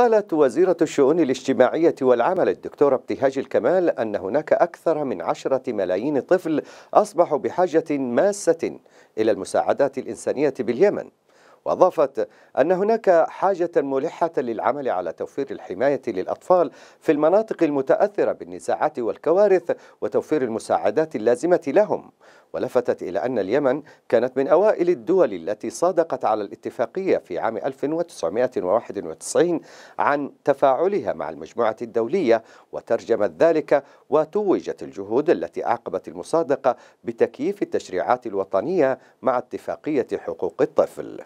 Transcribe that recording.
قالت وزيرة الشؤون الاجتماعية والعمل الدكتورة ابتهاج الكمال أن هناك أكثر من عشرة ملايين طفل أصبحوا بحاجة ماسة إلى المساعدات الإنسانية باليمن وأضافت أن هناك حاجة ملحة للعمل على توفير الحماية للأطفال في المناطق المتأثرة بالنزاعات والكوارث وتوفير المساعدات اللازمة لهم ولفتت إلى أن اليمن كانت من أوائل الدول التي صادقت على الاتفاقية في عام 1991 عن تفاعلها مع المجموعة الدولية وترجمت ذلك وتوجت الجهود التي أعقبت المصادقة بتكييف التشريعات الوطنية مع اتفاقية حقوق الطفل